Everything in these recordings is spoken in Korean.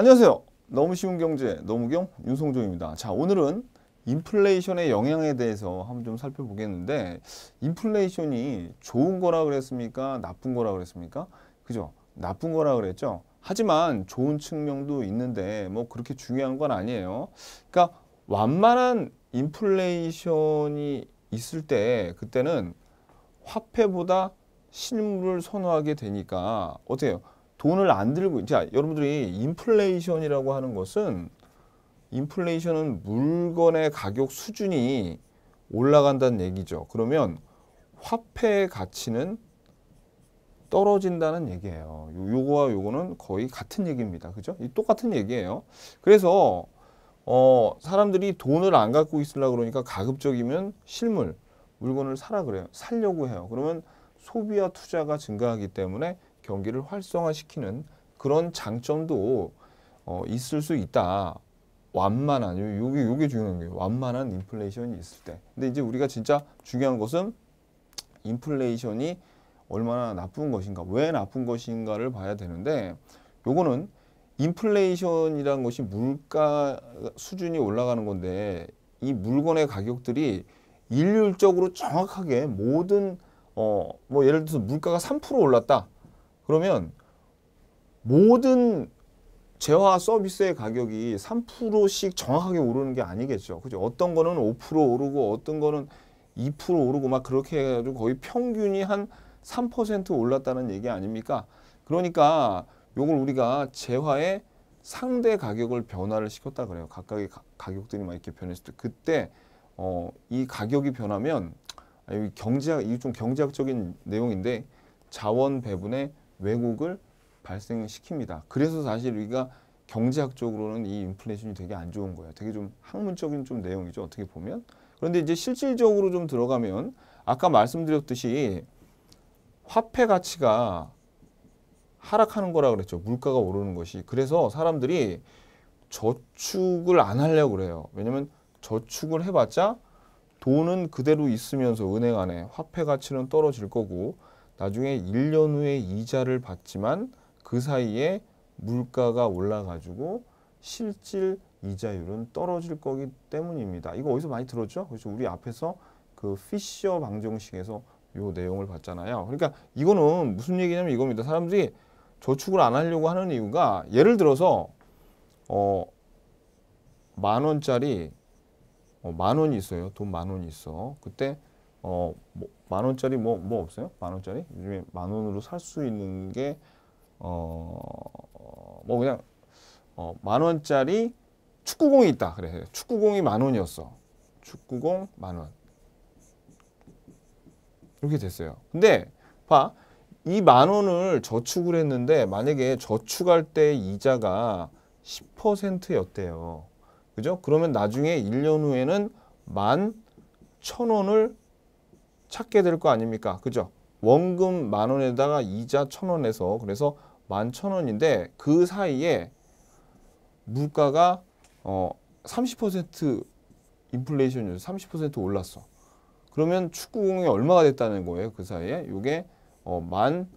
안녕하세요. 너무 쉬운 경제 노무경 윤성종입니다. 자 오늘은 인플레이션의 영향에 대해서 한번 좀 살펴보겠는데 인플레이션이 좋은 거라 그랬습니까? 나쁜 거라 그랬습니까? 그죠? 나쁜 거라 그랬죠? 하지만 좋은 측면도 있는데 뭐 그렇게 중요한 건 아니에요. 그러니까 완만한 인플레이션이 있을 때 그때는 화폐보다 실물을 선호하게 되니까 어때요? 돈을 안 들고 자 여러분들이 인플레이션이라고 하는 것은 인플레이션은 물건의 가격 수준이 올라간다는 얘기죠. 그러면 화폐의 가치는 떨어진다는 얘기예요. 요거와 요거는 거의 같은 얘기입니다. 그죠? 똑같은 얘기예요. 그래서 어, 사람들이 돈을 안 갖고 있으려 그러니까 가급적이면 실물 물건을 사라 그래요. 살려고 해요. 그러면 소비와 투자가 증가하기 때문에 경기를 활성화시키는 그런 장점도 어, 있을 수 있다. 완만한 요게 요게 중요한 거 완만한 인플레이션이 있을 때. 근데 이제 우리가 진짜 중요한 것은 인플레이션이 얼마나 나쁜 것인가, 왜 나쁜 것인가를 봐야 되는데 요거는 인플레이션이라는 것이 물가 수준이 올라가는 건데 이 물건의 가격들이 일률적으로 정확하게 모든 어뭐 예를 들어서 물가가 3% 올랐다. 그러면 모든 재화 서비스의 가격이 3%씩 정확하게 오르는 게 아니겠죠. 그죠? 어떤 거는 5% 오르고 어떤 거는 2% 오르고 막 그렇게 해가지고 거의 평균이 한 3% 올랐다는 얘기 아닙니까? 그러니까 요걸 우리가 재화의 상대 가격을 변화를 시켰다 그래요. 각각의 가, 격들이막 이렇게 변했을 때 그때 어, 이 가격이 변하면 아, 경제학 이 좀 경제학적인 내용인데 자원 배분의 왜곡을 발생시킵니다. 그래서 사실 우리가 경제학적으로는 이 인플레이션이 되게 안 좋은 거예요. 되게 좀 학문적인 좀 내용이죠. 어떻게 보면. 그런데 이제 실질적으로 좀 들어가면 아까 말씀드렸듯이 화폐 가치가 하락하는 거라 그랬죠. 물가가 오르는 것이. 그래서 사람들이 저축을 안 하려고 그래요. 왜냐면 저축을 해봤자 돈은 그대로 있으면서 은행 안에 화폐 가치는 떨어질 거고 나중에 1년 후에 이자를 받지만 그 사이에 물가가 올라가지고 실질 이자율은 떨어질 거기 때문입니다. 이거 어디서 많이 들었죠? 그래서 우리 앞에서 그 피셔 방정식에서 요 내용을 봤잖아요. 그러니까 이거는 무슨 얘기냐면 이겁니다. 사람들이 저축을 안 하려고 하는 이유가 예를 들어서 어 만 원짜리 어, 만 원이 있어요. 돈 만 원이 있어. 그때 어, 뭐, 만 원짜리 뭐, 뭐 없어요? 만 원짜리? 요즘에 만 원으로 살 수 있는 게, 어, 뭐 그냥, 어, 만 원짜리 축구공이 있다. 그래. 축구공이 만 원이었어. 축구공 만 원. 이렇게 됐어요. 근데, 봐. 이 만 원을 저축을 했는데, 만약에 저축할 때 이자가 10%였대요. 그죠? 그러면 나중에 1년 후에는 만 천원을 찾게 될 거 아닙니까? 그죠? 원금 만 원에다가 이자 천 원에서 그래서 만 천 원인데 그 사이에 물가가 어 30% 인플레이션율 30% 올랐어. 그러면 축구공이 얼마가 됐다는 거예요. 그 사이에 이게 어만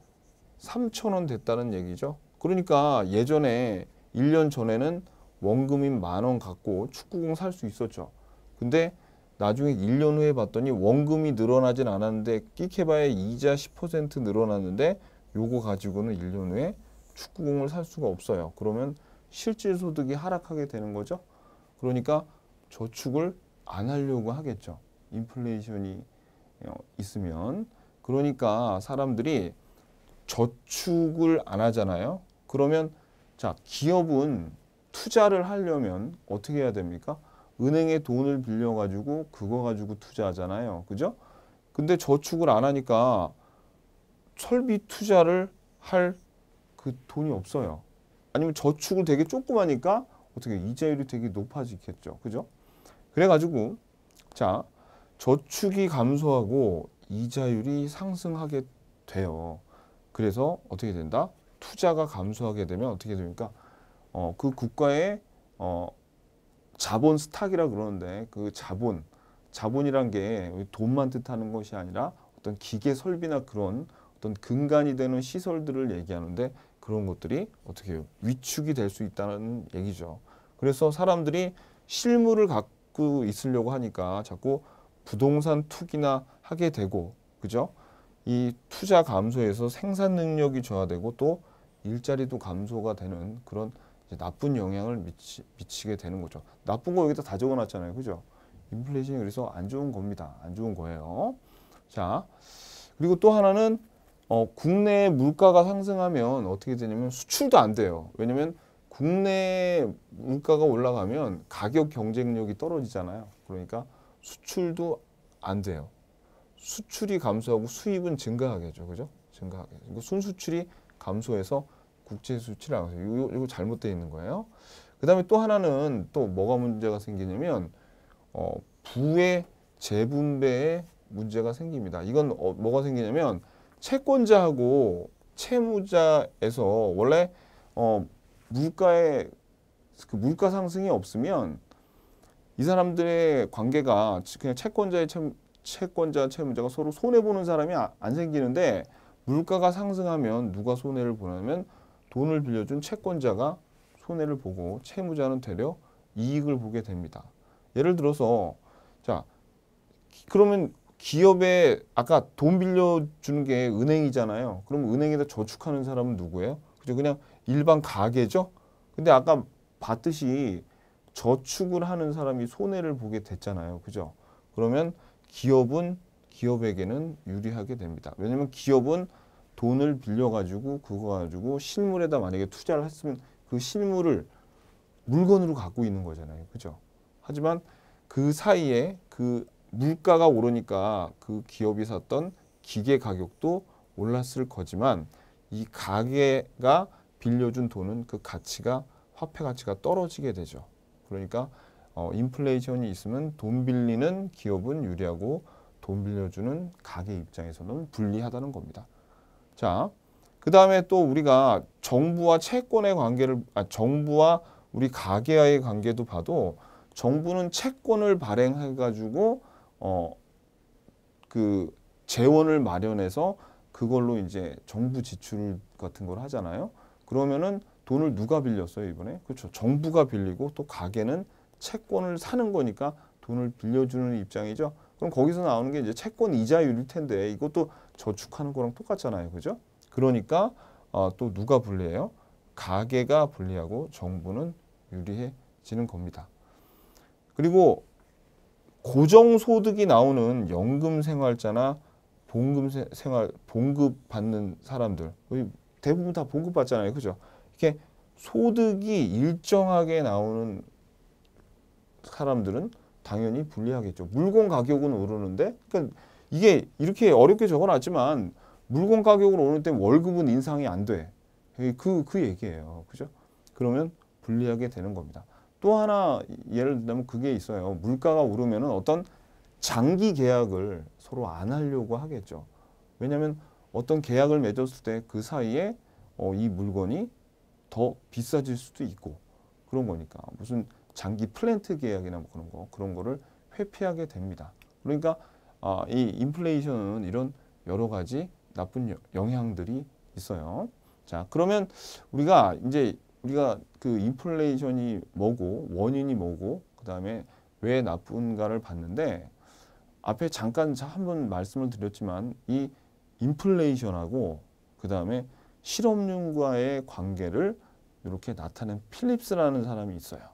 3천 원 됐다는 얘기죠. 그러니까 예전에 1년 전에는 원금인 만 원 갖고 축구공 살 수 있었죠. 근데 나중에 1년 후에 봤더니 원금이 늘어나진 않았는데 끼케바의 이자 10% 늘어났는데 요거 가지고는 1년 후에 축구공을 살 수가 없어요. 그러면 실질 소득이 하락하게 되는 거죠. 그러니까 저축을 안 하려고 하겠죠. 인플레이션이 어, 있으면 그러니까 사람들이 저축을 안 하잖아요. 그러면 자 기업은 투자를 하려면 어떻게 해야 됩니까? 은행에 돈을 빌려가지고 그거 가지고 투자하잖아요. 그죠? 근데 저축을 안 하니까 설비 투자를 할 그 돈이 없어요. 아니면 저축을 되게 조금 하니까 어떻게 이자율이 되게 높아지겠죠. 그죠? 그래가지고 자 저축이 감소하고 이자율이 상승하게 돼요. 그래서 어떻게 된다? 투자가 감소하게 되면 어떻게 됩니까? 어, 그 국가의 어, 자본 스탁이라 그러는데 그 자본, 자본이란 게 돈만 뜻하는 것이 아니라 어떤 기계 설비나 그런 어떤 근간이 되는 시설들을 얘기하는데 그런 것들이 어떻게 위축이 될 수 있다는 얘기죠. 그래서 사람들이 실물을 갖고 있으려고 하니까 자꾸 부동산 투기나 하게 되고 그죠? 이 투자 감소에서 생산 능력이 저하되고 또 일자리도 감소가 되는 그런 나쁜 영향을 미치, 미치게 되는 거죠. 나쁜 거 여기다 다 적어놨잖아요. 그죠? 인플레이션이 그래서 안 좋은 겁니다. 안 좋은 거예요. 자, 그리고 또 하나는 어, 국내 물가가 상승하면 어떻게 되냐면 수출도 안 돼요. 왜냐면 국내 물가가 올라가면 가격 경쟁력이 떨어지잖아요. 그러니까 수출도 안 돼요. 수출이 감소하고 수입은 증가하겠죠. 그죠? 증가하겠죠. 그러니까 순수출이 감소해서 국제 수치를 안 하세요. 이거, 이거 잘못되어 있는 거예요. 그 다음에 또 하나는 또 뭐가 문제가 생기냐면 어, 부의 재분배에 문제가 생깁니다. 이건 어, 뭐가 생기냐면 채권자하고 채무자에서 원래 어, 물가의 그 물가 상승이 없으면 이 사람들의 관계가 그냥 채권자의 채, 채권자 채무자가 서로 손해 보는 사람이 아, 안 생기는데 물가가 상승하면 누가 손해를 보냐면 돈을 빌려준 채권자가 손해를 보고 채무자는 되려 이익을 보게 됩니다. 예를 들어서 자 그러면 기업에 아까 돈 빌려주는 게 은행이잖아요. 그럼 은행에다 저축하는 사람은 누구예요? 그죠? 그냥 일반 가게죠. 근데 아까 봤듯이 저축을 하는 사람이 손해를 보게 됐잖아요. 그죠? 그러면 기업은 기업에게는 유리하게 됩니다. 왜냐면 기업은 돈을 빌려가지고 그거 가지고 실물에다 만약에 투자를 했으면 그 실물을 물건으로 갖고 있는 거잖아요. 그죠? 하지만 그 사이에 그 물가가 오르니까 그 기업이 샀던 기계 가격도 올랐을 거지만 이 가게가 빌려준 돈은 그 가치가 화폐 가치가 떨어지게 되죠. 그러니까 어, 인플레이션이 있으면 돈 빌리는 기업은 유리하고 돈 빌려주는 가게 입장에서는 불리하다는 겁니다. 자, 그 다음에 또 우리가 정부와 채권의 관계를, 아, 정부와 우리 가계와의 관계도 봐도 정부는 채권을 발행해가지고, 어, 그 재원을 마련해서 그걸로 이제 정부 지출 같은 걸 하잖아요. 그러면은 돈을 누가 빌렸어요, 이번에? 그렇죠. 정부가 빌리고 또 가게는 채권을 사는 거니까 돈을 빌려주는 입장이죠. 그럼 거기서 나오는 게 이제 채권 이자율일 텐데 이것도 저축하는 거랑 똑같잖아요. 그죠? 그러니까 어, 또 누가 불리해요? 가계가 불리하고 정부는 유리해지는 겁니다. 그리고 고정소득이 나오는 연금생활자나 봉급생활, 봉급 받는 사람들 대부분 다 봉급 받잖아요. 그죠? 이렇게 소득이 일정하게 나오는 사람들은 당연히 불리하겠죠. 물건 가격은 오르는데 그러니까 이게 이렇게 어렵게 적어놨지만 물건 가격은 오르는데 월급은 인상이 안 돼. 예, 그, 그 얘기예요. 그죠? 그러면 불리하게 되는 겁니다. 또 하나 예를 들면 그게 있어요. 물가가 오르면 어떤 장기 계약을 서로 안 하려고 하겠죠. 왜냐하면 어떤 계약을 맺었을 때 그 사이에 어, 이 물건이 더 비싸질 수도 있고 그런 거니까 무슨 장기 플랜트 계약이나 뭐 그런 거 그런 거를 회피하게 됩니다. 그러니까 아, 이 인플레이션은 이런 여러 가지 나쁜 영향들이 있어요. 자, 그러면 우리가 이제 우리가 그 인플레이션이 뭐고 원인이 뭐고 그다음에 왜 나쁜가를 봤는데 앞에 잠깐 한 번 말씀을 드렸지만 이 인플레이션하고 그다음에 실업률과의 관계를 이렇게 나타낸 필립스라는 사람이 있어요.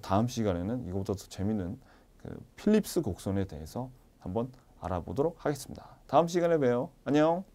다음 시간에는 이것보다더 재밌는 그 필립스 곡선에 대해서 한번 알아보도록 하겠습니다. 다음 시간에 봬요. 안녕.